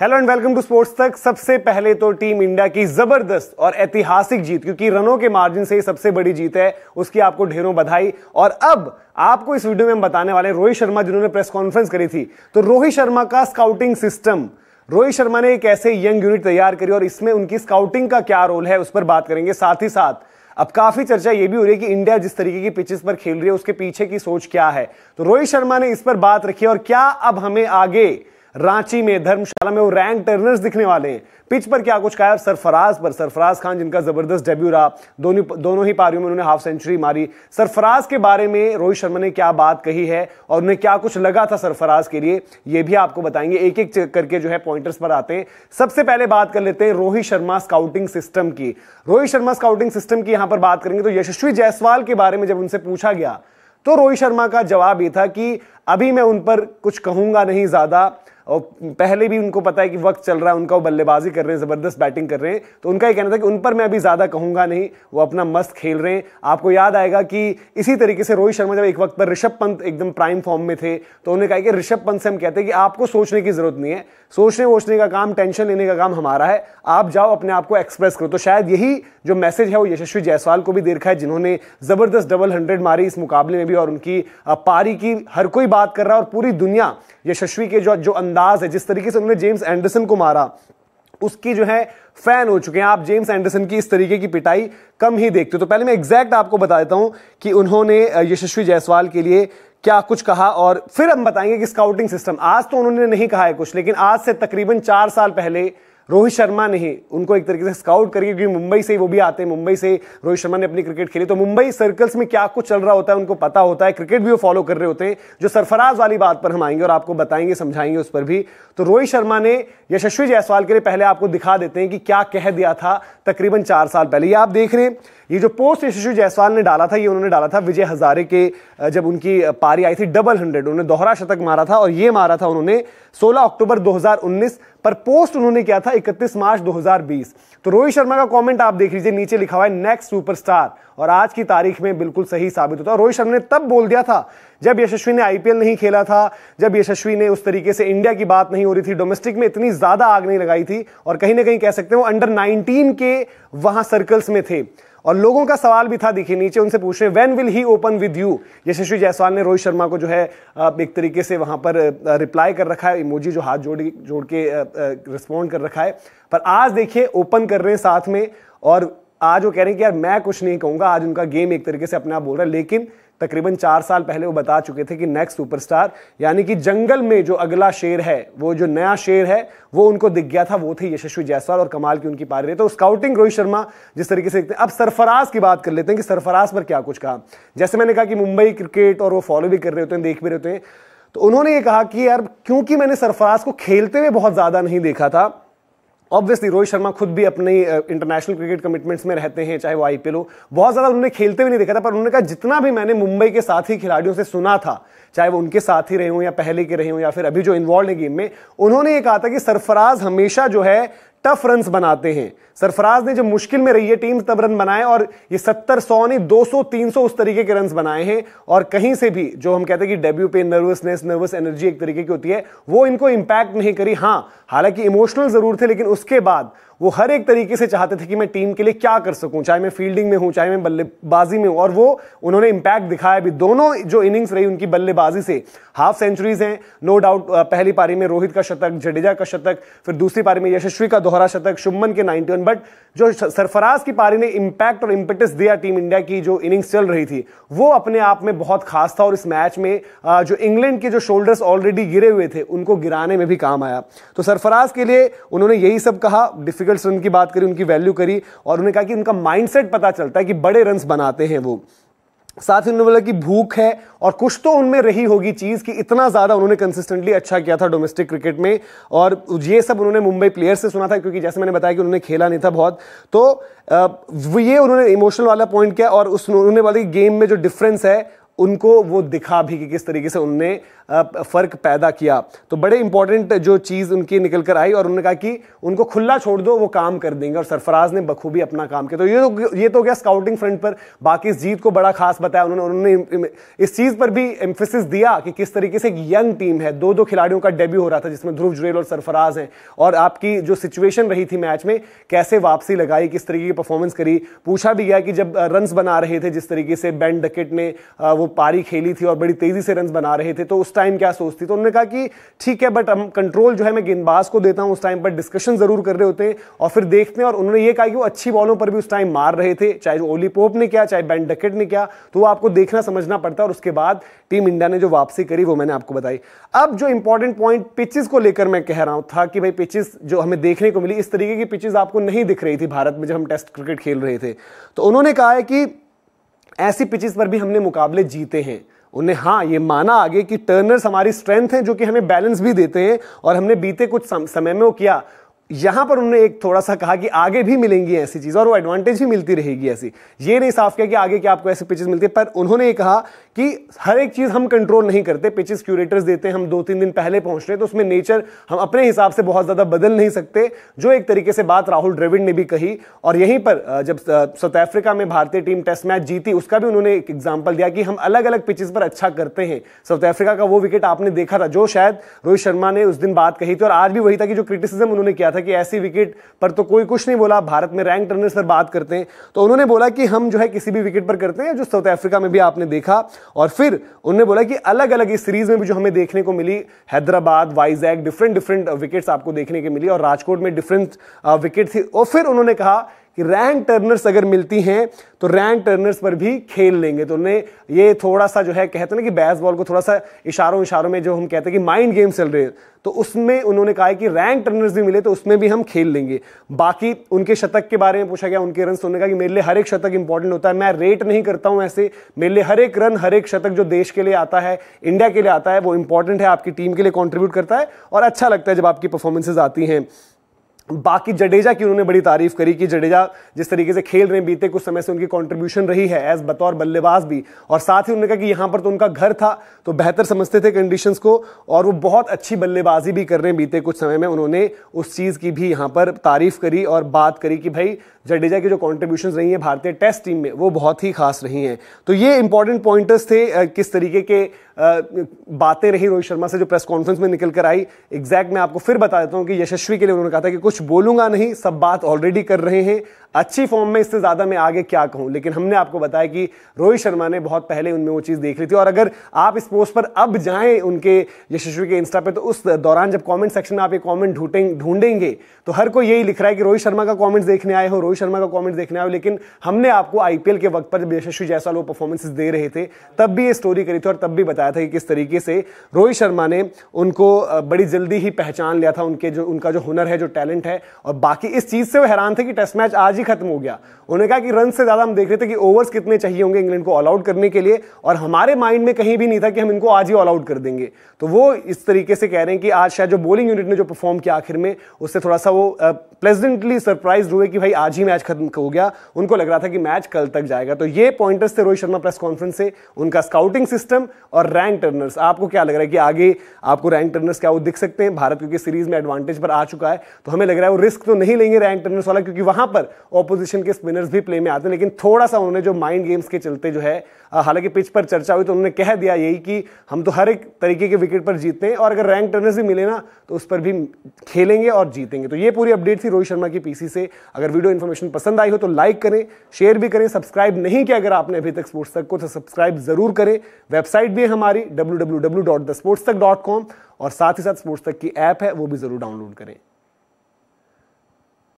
hello and welcome to sports Tak सबसे पहले तो टीम इंडिया की जबरदस्त और ऐतिहासिक जीत क्योंकि रनों के मार्जिन से ही सबसे बड़ी जीत है उसकी आपको ढेरों बधाई और अब आपको इस वीडियो में हम बताने वाले रोहित शर्मा जिन्होंने प्रेस कॉन्फ्रेंस करी थी तो रोहित शर्मा का स्काउटिंग सिस्टम रोहित शर्मा ने एक ऐसे यंग यूनिट तैयार करी और इसमें उनकी स्काउटिंग का क्या रोल है उस पर बात करेंगे साथ ही साथ अब काफी चर्चा ये भी हो रही है कि इंडिया जिस तरीके की पिचेस पर खेल रही है उसके पीछे की सोच क्या है तो रोहित शर्मा ने इस पर बात रखी और क्या अब हमें आगे रांची में धर्मशाला में वो रैंक टर्नर्स दिखने वाले हैं पिच पर क्या कुछ कहा सरफराज पर सरफराज खान जिनका जबरदस्त डेब्यू रहा दोनों दोनों ही पारियों में उन्होंने हाफ सेंचुरी मारी सरफराज के बारे में रोहित शर्मा ने क्या बात कही है और उन्हें क्या कुछ लगा था सरफराज के लिए यह भी आपको बताएंगे एक एक करके जो है पॉइंटर्स पर आते हैं सबसे पहले बात कर लेते हैं रोहित शर्मा स्काउटिंग सिस्टम की रोहित शर्मा स्काउटिंग सिस्टम की यहां पर बात करेंगे तो यशस्वी जायसवाल के बारे में जब उनसे पूछा गया तो रोहित शर्मा का जवाब ये था कि अभी मैं उन पर कुछ कहूंगा नहीं ज़्यादा और पहले भी उनको पता है कि वक्त चल रहा है उनका वो बल्लेबाजी कर रहे हैं ज़बरदस्त बैटिंग कर रहे हैं तो उनका ये कहना था कि उन पर मैं अभी ज़्यादा कहूँगा नहीं वो अपना मस्त खेल रहे हैं आपको याद आएगा कि इसी तरीके से रोहित शर्मा जब एक वक्त पर ऋषभ पंत एकदम प्राइम फॉर्म में थे तो उन्होंने कहा कि ऋषभ पंत से हम कहते हैं कि आपको सोचने की ज़रूरत नहीं है सोचने वोचने का काम टेंशन लेने का काम हमारा है आप जाओ अपने आप को एक्सप्रेस करो तो शायद यही जो मैसेज है वो यशस्वी जायसवाल को भी देखा है जिन्होंने ज़बरदस्त डबल हंड्रेड मारी इस मुकाबले में भी और उनकी पारी की हर कोई बात कर रहा है और पूरी दुनिया यशस्वी के जो जो अंदाज है जिस तरीके से उन्होंने जेम्स एंडरसन को मारा उसकी जो है फैन हो चुके हैं आप जेम्स एंडरसन की इस तरीके की पिटाई कम ही देखते हो तो पहले मैं एग्जैक्ट आपको बता देता हूं कि उन्होंने यशस्वी जायसवाल के लिए क्या कुछ कहा और फिर हम बताएंगे कि स्काउटिंग सिस्टम आज तो उन्होंने नहीं कहा है कुछ लेकिन आज से तकरीबन चार साल पहले रोहित शर्मा ने ही उनको एक तरीके से स्काउट करके क्योंकि मुंबई से वो भी आते हैं मुंबई से रोहित शर्मा ने अपनी क्रिकेट खेली तो मुंबई सर्कल्स में क्या कुछ चल रहा होता है उनको पता होता है क्रिकेट भी वो फॉलो कर रहे होते हैं जो सरफराज वाली बात पर हम आएंगे और आपको बताएंगे समझाएंगे उस पर भी तो रोहित शर्मा ने यशस्वी जायसवाल के लिए पहले आपको दिखा देते हैं कि क्या कह दिया था तकरीबन चार साल पहले ये आप देख रहे हैं ये जो पोस्ट यशस्वी जायसवाल ने डाला था ये उन्होंने डाला था विजय हजारे के जब उनकी पारी आई थी डबल हंड्रेड उन्होंने दोहरा शतक मारा था और ये मारा था उन्होंने सोलह अक्टूबर 2019 पर पोस्ट उन्होंने किया था 31 मार्च 2020 तो रोहित शर्मा का कमेंट आप देख लीजिए नीचे लिखा हुआ है नेक्स्ट सुपरस्टार और आज की तारीख में बिल्कुल सही साबित होता है रोहित शर्मा ने तब बोल दिया था जब यशस्वी ने आईपीएल नहीं खेला था जब यशस्वी ने उस तरीके से इंडिया की बात नहीं हो रही थी डोमेस्टिक में इतनी ज्यादा आग नहीं लगाई थी और कहीं ना कहीं कह सकते हैं वो अंडर नाइनटीन के वहां सर्कल्स में थे और लोगों का सवाल भी था देखिए नीचे उनसे पूछ रहे when will he open with you Yashasvi Jaiswal ने रोहित शर्मा को जो है एक तरीके से वहां पर रिप्लाई कर रखा है इमोजी जो हाथ जोड़ जोड़ के रिस्पॉन्ड कर रखा है पर आज देखिए ओपन कर रहे हैं साथ में और आज वो कह रहे हैं कि यार मैं कुछ नहीं कहूंगा आज उनका गेम एक तरीके से अपने आप बोल रहा है लेकिन तकरीबन चार साल पहले वो बता चुके थे कि नेक्स्ट सुपरस्टार यानी कि जंगल में जो अगला शेर है वो जो नया शेर है वो उनको दिख गया था वो थे यशस्वी जायसवाल और कमाल की उनकी पारी रही तो स्काउटिंग रोहित शर्मा जिस तरीके से देखते हैं अब सरफराज की बात कर लेते हैं कि सरफराज पर क्या कुछ कहा जैसे मैंने कहा कि मुंबई क्रिकेट और वो फॉलो भी कर रहे होते हैं देख भी रहे होते हैं तो उन्होंने ये कहा कि यार क्योंकि मैंने सरफराज को खेलते हुए बहुत ज़्यादा नहीं देखा था ऑब्वियसली रोहित शर्मा खुद भी अपने इंटरनेशनल क्रिकेट कमिटमेंट्स में रहते हैं चाहे वो आईपीएल हो बहुत ज्यादा उन्होंने खेलते हुए नहीं देखा था पर उन्होंने कहा जितना भी मैंने मुंबई के साथ ही खिलाड़ियों से सुना था चाहे वो उनके साथ ही रहे हों या पहले के रहे हों या फिर अभी जो इन्वॉल्व है गेम में उन्होंने ये कहा था कि सरफराज हमेशा जो है टफ रन बनाते हैं सरफराज ने जब मुश्किल में रही है टीम तब रन बनाए और ये सत्तर सौ नहीं दो सौ तीन सौ उस तरीके के रन बनाए हैं और कहीं से भी जो हम कहते हैं कि डेब्यू पे नर्वसनेस नर्वस एनर्जी एक तरीके की होती है वो इनको इंपैक्ट नहीं करी हाँ हालांकि इमोशनल जरूर थे लेकिन उसके बाद वो हर एक तरीके से चाहते थे कि मैं टीम के लिए क्या कर सकूं चाहे मैं फील्डिंग में हूं चाहे मैं बल्लेबाजी में हूं और वो उन्होंने इंपैक्ट दिखाया भी दोनों जो इनिंग्स रही उनकी बल्लेबाजी से हाफ सेंचुरीज हैं नो डाउट पहली पारी में रोहित का शतक जडेजा का शतक फिर दूसरी पारी में यशस्वी का दोहरा दोहरा शतक शुभमन के 91 बट जो सरफराज की पारी ने इम्पैक्ट और इम्पेटिस दिया टीम इंडिया की जो इनिंग्स चल रही थी वो अपने आप में बहुत खास था और इस मैच में जो इंग्लैंड के जो शोल्डर्स ऑलरेडी गिरे हुए थे उनको गिराने में भी काम आया तो सरफराज के लिए उन्होंने यही सब कहा डिफिकल्ट रन की बात करी उनकी वैल्यू करी और उन्होंने कहा कि उनका माइंडसेट पता चलता है कि बड़े रन बनाते हैं वो साथ ही उन्होंने बोला कि भूख है और कुछ तो उनमें रही होगी चीज़ कि इतना ज़्यादा उन्होंने कंसिस्टेंटली अच्छा किया था डोमेस्टिक क्रिकेट में और ये सब उन्होंने मुंबई प्लेयर से सुना था क्योंकि जैसे मैंने बताया कि उन्होंने खेला नहीं था बहुत तो ये उन्होंने इमोशनल वाला पॉइंट किया और उस उन्होंने बोला कि गेम में जो डिफरेंस है उनको वो दिखा भी कि किस तरीके से उनने फ़र्क पैदा किया तो बड़े इंपॉर्टेंट जो चीज़ उनकी निकल कर आई और उन्होंने कहा कि उनको खुला छोड़ दो वो काम कर देंगे और सरफराज ने बखूबी अपना काम किया तो ये तो ये तो क्या स्काउटिंग फ्रंट पर बाकी इस जीत को बड़ा खास बताया उन्होंने उन्होंने इस चीज़ पर भी एम्फोसिस दिया कि किस तरीके से एक यंग टीम है दो दो खिलाड़ियों का डेब्यू हो रहा था जिसमें ध्रुव जुरेल और सरफराज हैं और आपकी जो सिचुएशन रही थी मैच में कैसे वापसी लगाई किस तरीके की परफॉर्मेंस करी पूछा भी गया कि जब रन्स बना रहे थे जिस तरीके से बैंड डकेट ने वो पारी खेली थी और बड़ी तेजी से रन बना रहे थे तो उस टाइम क्या सोचती तो उन्होंने कहा कि ठीक है बट हम कंट्रोल जो है मैं गेंदबाज को देता हूं उस टाइम पर डिस्कशन जरूर कर रहे होते हैं और फिर देखते हैं और उन्होंने ये कहा कि वो अच्छी बॉलों पर भी उस टाइम मार रहे थे चाहे ओली पोप ने किया चाहे बैन डकेट ने किया तो वो आपको देखना समझना पड़ता है और उसके बाद टीम इंडिया ने जो वापसी करी वो मैंने आपको बताई अब जो इंपॉर्टेंट पॉइंट पिचेस को लेकर मैं कह रहा हूं था कि भाई पिचेस जो हमें देखने को मिली इस तरीके की पिचेस आपको नहीं दिख रही थी भारत में जब हम टेस्ट क्रिकेट खेल रहे थे तो उन्होंने कहा है कि ऐसी पिचेस पर भी हमने मुकाबले जीते हैं उन्हें हाँ ये माना आगे कि टर्नर्स हमारी स्ट्रेंथ हैं जो कि हमें बैलेंस भी देते हैं और हमने बीते कुछ समय में वो किया यहां पर उन्होंने एक थोड़ा सा कहा कि आगे भी मिलेंगी ऐसी चीज़ और वो एडवांटेज भी मिलती रहेगी ऐसी ये नहीं साफ किया कि आगे क्या आपको ऐसे पिचेस मिलती है पर उन्होंने ये कहा कि हर एक चीज़ हम कंट्रोल नहीं करते पिचेस क्यूरेटर्स देते हैं हम दो तीन दिन पहले पहुंच रहे तो उसमें नेचर हम अपने हिसाब से बहुत ज़्यादा बदल नहीं सकते जो एक तरीके से बात राहुल द्रविड़ ने भी कही और यहीं पर जब साउथ अफ्रीका में भारतीय टीम टेस्ट मैच जीती उसका भी उन्होंने एक एग्जाम्पल दिया कि हम अलग अलग पिचेस पर अच्छा करते हैं साउथ अफ्रीका का वो विकेट आपने देखा था जो शायद रोहित शर्मा ने उस दिन बात कही थी और आज भी वही था कि जो क्रिटिसिज्म उन्होंने किया था था कि ऐसी विकेट पर तो कोई कुछ नहीं बोला भारत में रैंक टर्नर्स पर बात करते हैं तो उन्होंने बोला कि हम जो है किसी भी विकेट पर करते हैं जो साउथ अफ्रीका में भी आपने देखा और फिर उन्होंने बोला कि अलग अलग इस सीरीज में भी जो हमें देखने को मिली Hyderabad Vizag different different wickets आपको देखने के मिली और राजकोट में डिफरेंट विकेट uh, थी और फिर उन्होंने कहा कि रैंक टर्नर्स अगर मिलती हैं तो रैंक टर्नर्स पर भी खेल लेंगे तो उन्हें ये थोड़ा सा जो है कहते हैं ना कि बैस बॉल को थोड़ा सा इशारों इशारों में जो हम कहते हैं कि माइंड गेम चल रहे हैं तो उसमें उन्होंने कहा कि रैंक टर्नर्स भी मिले तो उसमें भी हम खेल लेंगे बाकी उनके शतक के बारे में पूछा गया उनके रन तो उन्होंने कहा कि मेरे लिए हर एक शतक इंपॉर्टेंट होता है मैं रेट नहीं करता हूं ऐसे मेरे लिए हर एक रन हर एक शतक जो देश के लिए आता है इंडिया के लिए आता है वो इंपॉर्टेंट है आपकी टीम के लिए कॉन्ट्रीब्यूट करता है और अच्छा लगता है जब आपकी परफॉर्मेंसेज आती हैं बाकी जडेजा की उन्होंने बड़ी तारीफ करी कि जडेजा जिस तरीके से खेल रहे बीते कुछ समय से उनकी कंट्रीब्यूशन रही है एज बतौर बल्लेबाज भी और साथ ही उन्होंने कहा कि यहाँ पर तो उनका घर था तो बेहतर समझते थे कंडीशंस को और वो बहुत अच्छी बल्लेबाजी भी कर रहे हैं बीते कुछ समय में उन्होंने उस चीज़ की भी यहाँ पर तारीफ करी और बात करी कि भाई जडेजा की जो कॉन्ट्रीब्यूशन रही हैं भारतीय टेस्ट टीम में वो बहुत ही खास रही हैं तो ये इंपॉर्टेंट पॉइंटर्स थे किस तरीके के बातें रही रोहित शर्मा से जो प्रेस कॉन्फ्रेंस में निकल कर आई एग्जैक्ट मैं आपको फिर बता देता हूँ कि यशस्वी के लिए उन्होंने कहा था कि कुछ कुछ बोलूंगा नहीं सब बात ऑलरेडी कर रहे हैं अच्छी फॉर्म में इससे ज़्यादा मैं आगे क्या कहूँ लेकिन हमने आपको बताया कि रोहित शर्मा ने बहुत पहले उनमें वो चीज़ देख ली थी और अगर आप इस पोस्ट पर अब जाएं उनके यशस्वी के इंस्टा पे तो उस दौरान जब कमेंट सेक्शन में आप ये कमेंट ढूंढेंगे तो हर कोई यही लिख रहा है कि रोहित शर्मा का कॉमेंट्स देखने आए हो रोहित शर्मा का कॉमेंट्स देखने आए हो लेकिन हमने आपको आईपीएल के वक्त पर जब यशस्वी जायसवाल वो परफॉर्मेंसेज दे रहे थे तब भी ये स्टोरी करी थी और तब भी बताया था कि किस तरीके से रोहित शर्मा ने उनको बड़ी जल्दी ही पहचान लिया था उनके जो उनका जो हुनर है जो टैलेंट है और बाकी इस चीज़ से वो हैरान थे कि टेस्ट मैच आज ही खत्म हो गया उन्होंने कहा कि रन से ज़्यादा हम देख रहे थे कि ओवर्स कितने चाहिए होंगे इंग्लैंड को ऑल आउट करने के लिए और हमारे माइंड में कहीं भी नहीं था कि हम इनको आज ही ऑल आउट कर देंगे तो वो इस तरीके से कह रहे हैं कि आज शायद जो बॉलिंग यूनिट ने जो परफॉर्म किया आखिर में उससे थोड़ा सा वो प्लेजेंटली सरप्राइज हुए कि भाई आज ही मैच खत्म हो गया उनको लग रहा था कि मैच कल तक जाएगा तो ये पॉइंटर्स थे रोहित शर्मा प्रेस कॉन्फ्रेंस से उनका स्काउटिंग सिस्टम और रैंक टर्नर्स आपको क्या लग रहा है कि आगे आपको रैंक टर्नर्स क्या वो दिख सकते हैं भारत क्योंकि सीरीज में एडवांटेज पर आ चुका है तो हमें लग रहा है वो रिस्क तो नहीं लेंगे रैंक टर्नर्स वाला क्योंकि वहां पर ऑपोजिशन के स्पिनर्स भी प्ले में आते हैं लेकिन थोड़ा सा उन्होंने जो माइंड गेम्स के चलते जो है हालांकि पिच पर चर्चा हुई तो उन्होंने कह दिया यही कि हम तो हर एक तरीके के विकेट पर जीतते हैं और अगर रैंक टर्नर्स भी मिले ना तो उस पर भी खेलेंगे और जीतेंगे तो ये पूरी अपडेट थी रोहित शर्मा की पीसी से अगर वीडियो इन्फॉर्मेशन पसंद आई हो तो लाइक करें शेयर भी करें सब्सक्राइब नहीं किया अगर आपने अभी तक स्पोर्ट्स तक को तो सब्सक्राइब जरूर करें वेबसाइट भी है हमारी डब्ल्यू और साथ ही साथ स्पोर्ट्स तक की ऐप है वो भी जरूर डाउनलोड करें